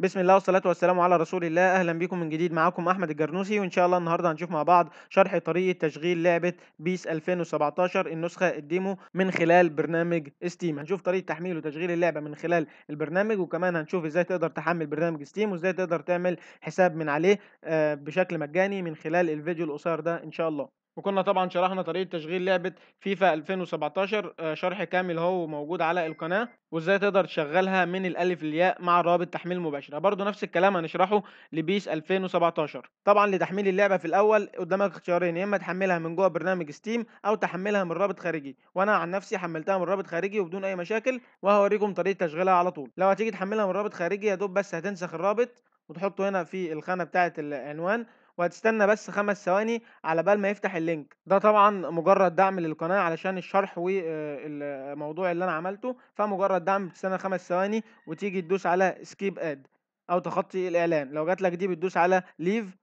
بسم الله والصلاة والسلام على رسول الله أهلا بكم من جديد معاكم أحمد الجرنوسي وإن شاء الله النهاردة هنشوف مع بعض شرح طريقة تشغيل لعبة بيس 2017 النسخة الديمو من خلال برنامج ستيم هنشوف طريقة تحميل وتشغيل اللعبة من خلال البرنامج وكمان هنشوف إزاي تقدر تحمل برنامج ستيم وإزاي تقدر تعمل حساب من عليه آه، بشكل مجاني من خلال الفيديو القصير ده إن شاء الله وكنا طبعا شرحنا طريقة تشغيل لعبة فيفا 2017 آه، شرح كامل هو موجود على القناة وازاي تقدر تشغلها من الالف للياء مع رابط تحميل مباشرة برضو نفس الكلام هنشرحه لبيس 2017 طبعا لتحميل اللعبة في الاول قدامك اختيارين يا اما تحملها من جوه برنامج ستيم او تحملها من رابط خارجي وانا عن نفسي حملتها من رابط خارجي وبدون اي مشاكل وهوريكم طريقة تشغيلها على طول لو هتيجي تحملها من رابط خارجي يا دوب بس هتنسخ الرابط وتحطه هنا في الخانة بتاعة العنوان وهتستنى بس خمس ثواني على بال ما يفتح اللينك ده طبعا مجرد دعم للقناه علشان الشرح والموضوع آه، آه، اللي انا عملته فمجرد دعم بتستنى خمس ثواني وتيجي تدوس على سكيب اد او تخطي الاعلان لو جات لك دي بتدوس على ليف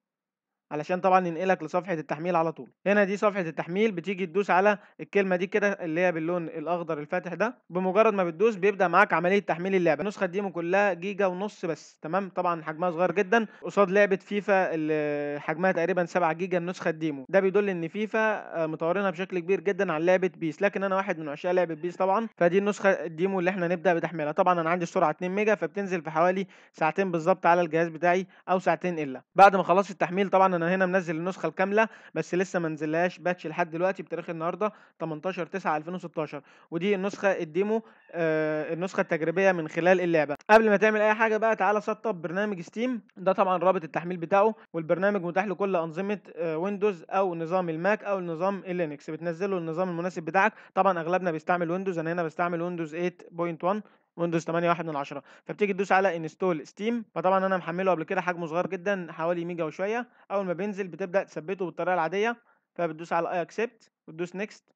علشان طبعا ينقلك لصفحة التحميل على طول هنا دي صفحة التحميل بتيجي تدوس على الكلمة دي كده اللي هي باللون الأخضر الفاتح ده بمجرد ما بتدوس بيبدأ معاك عملية تحميل اللعبة النسخة دي كلها جيجا ونص بس تمام طبعا حجمها صغير جدا قصاد لعبة فيفا اللي حجمها تقريبا 7 جيجا النسخة الديمو ده بيدل ان فيفا آه، مطورينها بشكل كبير جدا عن لعبة بيس لكن انا واحد من عشاق لعبة بيس طبعا فدي النسخة الديمو اللي احنا نبدأ بتحميلها طبعا انا عندي السرعة 2 ميجا فبتنزل في حوالي ساعتين بالظبط على الجهاز بتاعي او ساعتين الا بعد ما خلصت التحميل طبعا انا هنا منزل النسخه الكامله بس لسه ما نزلهاش باتش لحد دلوقتي بتاريخ النهارده 18 9 2016 ودي النسخه الديمو آه النسخه التجريبيه من خلال اللعبه قبل ما تعمل اي حاجه بقى تعالى سطب برنامج ستيم ده طبعا رابط التحميل بتاعه والبرنامج متاح لكل انظمه آه ويندوز او نظام الماك او نظام اللينكس بتنزله النظام المناسب بتاعك طبعا اغلبنا بيستعمل ويندوز انا هنا بستعمل ويندوز 8.1 ويندوز 8 1 من 10 فبتيجي تدوس على انستول ستيم فطبعا انا محمله قبل كده حجمه صغير جدا حوالي ميجا وشويه اول ما بينزل بتبدا تثبته بالطريقه العاديه فبتدوس على اي اكسبت وتدوس نيكست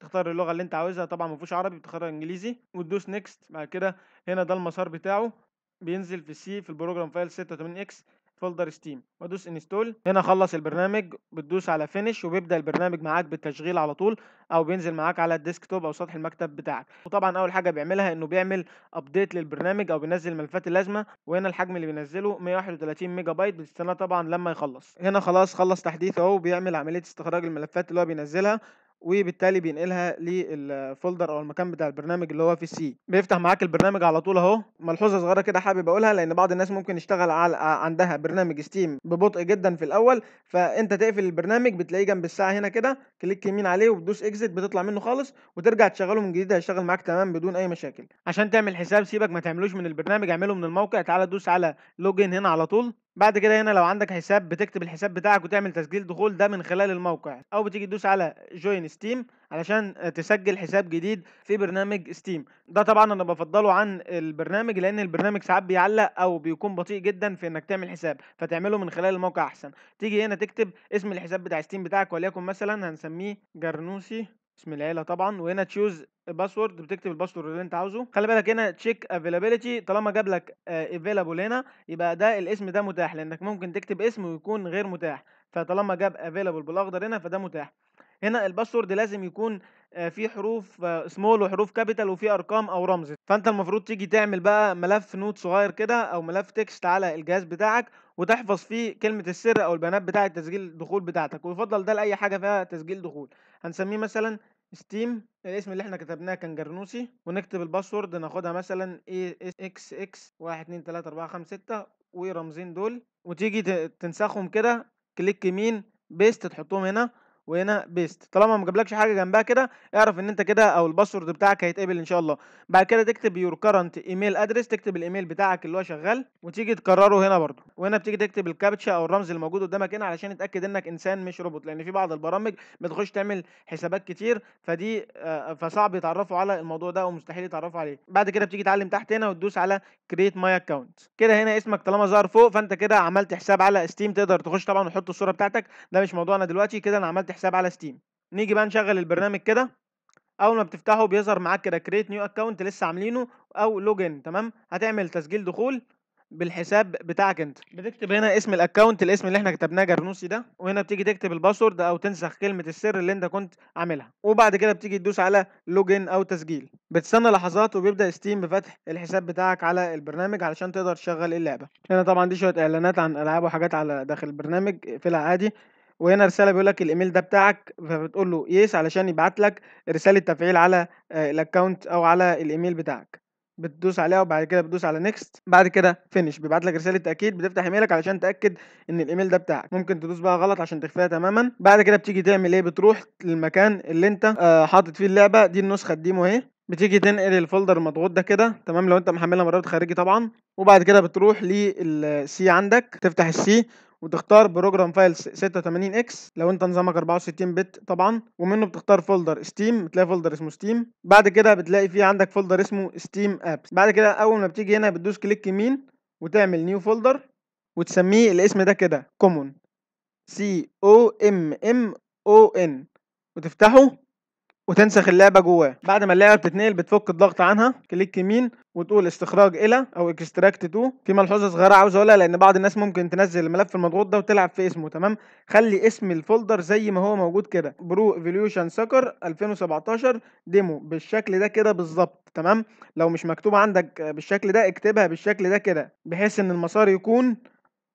تختار اللغه اللي انت عاوزها طبعا ما فيهوش عربي بتختار انجليزي وتدوس نيكست بعد كده هنا ده المسار بتاعه بينزل في السي في البروجرام فايل 86 اكس فولدر ستيم وادوس انستول هنا خلص البرنامج بتدوس على فينش وبيبدا البرنامج معاك بالتشغيل على طول او بينزل معاك على الديسكتوب او سطح المكتب بتاعك وطبعا اول حاجه بيعملها انه بيعمل ابديت للبرنامج او بينزل الملفات اللازمه وهنا الحجم اللي بينزله 131 ميجا بايت بتستناه طبعا لما يخلص هنا خلاص خلص تحديث اهو بيعمل عمليه استخراج الملفات اللي هو بينزلها وبالتالي بينقلها للفولدر او المكان بتاع البرنامج اللي هو في السي بيفتح معاك البرنامج على طول اهو ملحوظه صغيره كده حابب اقولها لان بعض الناس ممكن يشتغل على آه، عندها برنامج ستيم ببطء جدا في الاول فانت تقفل البرنامج بتلاقيه جنب الساعه هنا كده كليك يمين عليه وبتدوس اكزيت بتطلع منه خالص وترجع تشغله من جديد هيشتغل معاك تمام بدون اي مشاكل عشان تعمل حساب سيبك ما تعملوش من البرنامج اعمله من الموقع تعالى دوس على لوجن هنا على طول بعد كده هنا لو عندك حساب بتكتب الحساب بتاعك وتعمل تسجيل دخول ده من خلال الموقع او بتيجي تدوس على جوين ستيم علشان تسجل حساب جديد في برنامج ستيم ده طبعا انا بفضله عن البرنامج لان البرنامج ساعات بيعلق او بيكون بطيء جدا في انك تعمل حساب فتعمله من خلال الموقع احسن تيجي هنا تكتب اسم الحساب بتاع ستيم بتاعك وليكن مثلا هنسميه جرنوسي اسم العيله طبعا وهنا تشوز باسورد بتكتب الباسورد اللي انت عاوزه خلي بالك هنا تشيك افيلابيلتي طالما جاب لك افيلابل آه، هنا يبقى ده الاسم ده متاح لانك ممكن تكتب اسم ويكون غير متاح فطالما جاب افيلابل بالاخضر هنا فده متاح هنا الباسورد لازم يكون آه، في حروف سمول آه، وحروف كابيتال وفي ارقام او رمز فانت المفروض تيجي تعمل بقى ملف نوت صغير كده او ملف تكست على الجهاز بتاعك وتحفظ فيه كلمه السر او البيانات بتاعه تسجيل الدخول بتاعتك ويفضل ده لاي حاجه فيها تسجيل دخول هنسميه مثلا ستيم الاسم اللي احنا كتبناه كان جرنوسي ونكتب الباسورد ناخدها مثلا اي اكس اكس 1 2 3 4 5 6 ورمزين دول وتيجي تنسخهم كده كليك يمين بيست تحطهم هنا وهنا بيست طالما ما جابلكش حاجه جنبها كده اعرف ان انت كده او الباسورد بتاعك هيتقبل ان شاء الله بعد كده تكتب يور كرنت ايميل ادرس تكتب الايميل بتاعك اللي هو شغال وتيجي تكرره هنا برده وهنا بتيجي تكتب الكابتشا او الرمز الموجود قدامك هنا علشان تتاكد انك انسان مش روبوت لان في بعض البرامج بتخش تعمل حسابات كتير فدي آه، فصعب يتعرفوا على الموضوع ده ومستحيل يتعرفوا عليه بعد كده بتيجي تعلم تحت هنا وتدوس على كريت ماي اكونت كده هنا اسمك طالما ظهر فوق فانت كده عملت حساب على ستيم تقدر تخش طبعا وتحط الصوره بتاعتك ده مش موضوعنا دلوقتي كده انا عملت حساب على ستيم نيجي بقى نشغل البرنامج كده اول ما بتفتحه بيظهر معاك كده كريت نيو اكونت لسه عاملينه او لوجن تمام هتعمل تسجيل دخول بالحساب بتاعك انت بتكتب هنا اسم الاكونت الاسم اللي احنا كتبناه جرنوسي ده وهنا بتيجي تكتب الباسورد او تنسخ كلمه السر اللي انت كنت عاملها وبعد كده بتيجي تدوس على لوجن او تسجيل بتستنى لحظات وبيبدا ستيم بفتح الحساب بتاعك على البرنامج علشان تقدر تشغل اللعبه هنا طبعا دي شويه اعلانات عن العاب وحاجات على داخل البرنامج اقفلها عادي وهنا رساله بيقول لك الايميل ده بتاعك فبتقول له يس علشان يبعت لك رساله تفعيل على آه، الاكونت او على الايميل بتاعك بتدوس عليها وبعد كده بتدوس على نيكست بعد كده فينش بيبعت لك رساله تاكيد بتفتح ايميلك علشان تاكد ان الايميل ده بتاعك ممكن تدوس بقى غلط عشان تخفيها تماما بعد كده بتيجي تعمل ايه بتروح للمكان اللي انت آه، حاطط فيه اللعبه دي النسخه الديمو اهي بتيجي تنقل الفولدر المضغوط ده كده تمام لو انت محملها مرات خارجي طبعا وبعد كده بتروح للسي عندك تفتح السي وتختار بروجرام فايل 86 اكس لو انت نظامك 64 بت طبعا ومنه بتختار فولدر ستيم بتلاقي فولدر اسمه ستيم بعد كده بتلاقي فيه عندك فولدر اسمه ستيم ابس بعد كده اول ما بتيجي هنا بتدوس كليك يمين وتعمل نيو فولدر وتسميه الاسم ده كده كومون سي او ام ام او ان وتفتحه وتنسخ اللعبه جواه بعد ما اللعبه بتتنقل بتفك الضغط عنها كليك يمين وتقول استخراج الى او اكستراكت تو في ملحوظه صغيره عاوز اقولها لان بعض الناس ممكن تنزل الملف المضغوط ده وتلعب في اسمه تمام خلي اسم الفولدر زي ما هو موجود كده برو ايفوليوشن سكر 2017 ديمو بالشكل ده كده بالظبط تمام لو مش مكتوب عندك بالشكل ده اكتبها بالشكل ده كده بحيث ان المسار يكون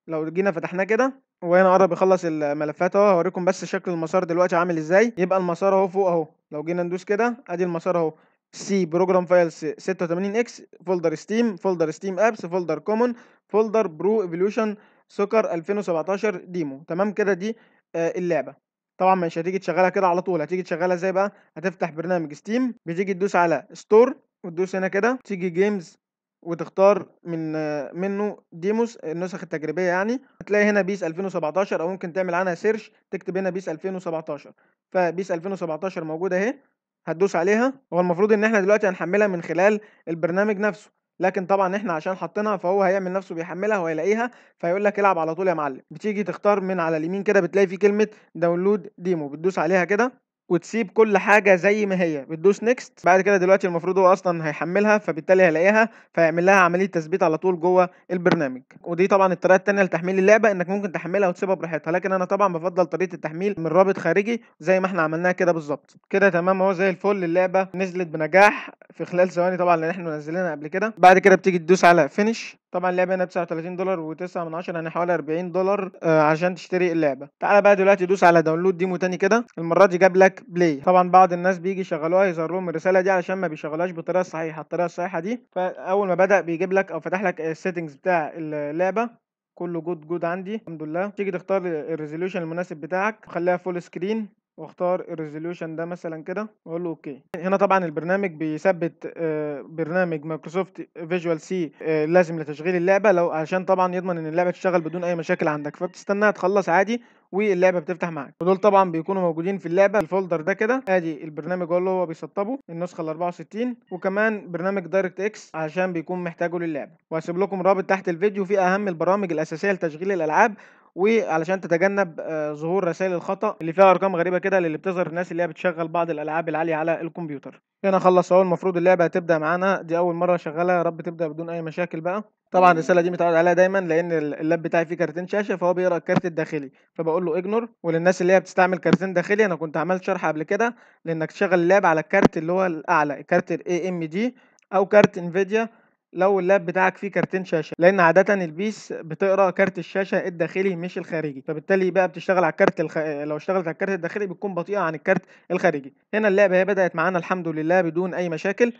لو جينا فتحناه كده وهنا قرب يخلص الملفات اهو هوريكم بس شكل المسار دلوقتي عامل ازاي يبقى المسار اهو فوق اهو لو جينا ندوس كده ادي المسار اهو سي بروجرام فايلز 86 اكس فولدر ستيم فولدر ستيم ابس فولدر كومون فولدر برو ايفولوشن سكر 2017 ديمو تمام كده دي آه، اللعبه طبعا مش هتيجي تشغلها كده على طول هتيجي تشغلها ازاي بقى هتفتح برنامج ستيم بتيجي تدوس على ستور وتدوس هنا كده تيجي جيمز وتختار من منه ديموس النسخ التجريبيه يعني هتلاقي هنا بيس 2017 او ممكن تعمل عنها سيرش تكتب هنا بيس 2017 فبيس 2017 موجوده اهي هتدوس عليها هو المفروض ان احنا دلوقتي هنحملها من خلال البرنامج نفسه لكن طبعا احنا عشان حاطينها فهو هيعمل نفسه بيحملها وهيلاقيها فيقول لك العب على طول يا معلم بتيجي تختار من على اليمين كده بتلاقي في كلمه داونلود ديمو بتدوس عليها كده وتسيب كل حاجه زي ما هي بتدوس نيكست بعد كده دلوقتي المفروض هو اصلا هيحملها فبالتالي هيلاقيها فيعمل لها عمليه تثبيت على طول جوه البرنامج ودي طبعا الطريقه الثانيه لتحميل اللعبه انك ممكن تحملها وتسيبها براحتها لكن انا طبعا بفضل طريقه التحميل من رابط خارجي زي ما احنا عملناها كده بالظبط كده تمام اهو زي الفل اللعبه نزلت بنجاح في خلال ثواني طبعا لان احنا نزلناها قبل كده بعد كده بتيجي تدوس على فينش طبعا اللعبه هنا ب 39 دولار و9 من 10 يعني حوالي 40 دولار آه عشان تشتري اللعبه تعالى بقى دلوقتي دوس على داونلود ديمو تاني كده المره دي جاب لك بلاي طبعا بعض الناس بيجي يشغلوها يظهر لهم الرساله دي علشان ما بيشغلهاش بالطريقه الصحيحه الطريقه الصحيحه دي فاول ما بدا بيجيب لك او فتح لك السيتنجز بتاع اللعبه كله جود جود عندي الحمد لله تيجي تختار الريزوليوشن المناسب بتاعك خليها فول سكرين واختار الريزوليوشن ده مثلا كده واقول له اوكي هنا طبعا البرنامج بيثبت آه، برنامج مايكروسوفت فيجوال سي آه، لازم لتشغيل اللعبه لو عشان طبعا يضمن ان اللعبه تشتغل بدون اي مشاكل عندك فبتستناها تخلص عادي واللعبه بتفتح معاك ودول طبعا بيكونوا موجودين في اللعبه الفولدر ده كده ادي البرنامج اللي هو بيسطبه النسخه ال 64 وكمان برنامج دايركت اكس عشان بيكون محتاجه للعبه وهسيب لكم رابط تحت الفيديو فيه اهم البرامج الاساسيه لتشغيل الالعاب وعلشان تتجنب آه، ظهور رسائل الخطا اللي فيها ارقام غريبه كده اللي بتظهر الناس اللي هي بتشغل بعض الالعاب العاليه على الكمبيوتر هنا خلص اهو المفروض اللعبه هتبدا معانا دي اول مره شغاله يا رب تبدا بدون اي مشاكل بقى طبعا الرساله دي متعود عليها دايما لان اللاب بتاعي فيه كارتين شاشه فهو بيقرا الكارت الداخلي فبقول له اجنور وللناس اللي هي بتستعمل كارتين داخلي انا كنت عملت شرح قبل كده لانك تشغل اللاب على الكارت اللي هو الاعلى كارت الاي ام دي او كارت انفيديا لو اللاب بتاعك فيه كارتين شاشه لان عاده البيس بتقرا كارت الشاشه الداخلي مش الخارجي فبالتالي بقى بتشتغل على الكارت الخ... لو اشتغلت على الكارت الداخلي بتكون بطيئه عن الكارت الخارجي هنا اللعبه هي بدات معانا الحمد لله بدون اي مشاكل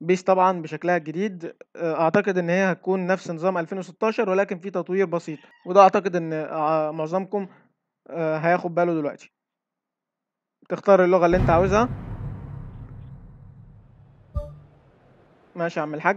بيس طبعا بشكلها الجديد آه، اعتقد ان هي هتكون نفس نظام 2016 ولكن في تطوير بسيط وده اعتقد ان آه، معظمكم آه، هياخد باله دلوقتي تختار اللغه اللي انت عاوزها ماشي يا عم الحاج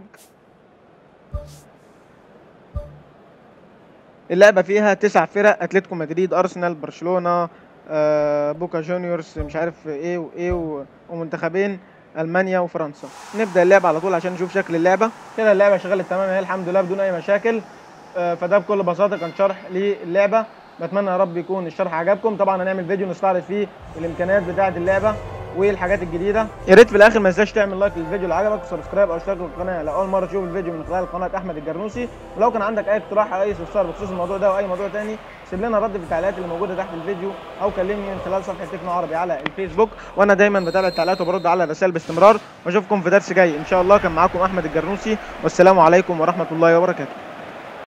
اللعبة فيها تسع فرق اتلتيكو مدريد ارسنال برشلونة آه، بوكا جونيورز مش عارف ايه وايه ومنتخبين المانيا وفرنسا نبدا اللعبة على طول عشان نشوف شكل اللعبة كده اللعبة شغالة تمام اهي الحمد لله بدون اي مشاكل آه، فده بكل بساطة كان شرح للعبة بتمنى يا رب يكون الشرح عجبكم طبعا هنعمل فيديو نستعرض فيه الامكانيات بتاعة اللعبة والحاجات الجديده يا ريت في الاخر ما تنساش تعمل لايك للفيديو اللي عجبك وسبسكرايب او اشتراك للقناه لاول مره تشوف الفيديو من خلال قناه احمد الجرنوسي ولو كان عندك اي اقتراح او اي استفسار بخصوص الموضوع ده او اي موضوع تاني سيب لنا رد في التعليقات اللي موجوده تحت الفيديو او كلمني من خلال صفحه تكنو عربي على الفيسبوك وانا دايما بتابع التعليقات وبرد على الرسائل باستمرار واشوفكم في درس جاي ان شاء الله كان معاكم احمد الجرنوسي والسلام عليكم ورحمه الله وبركاته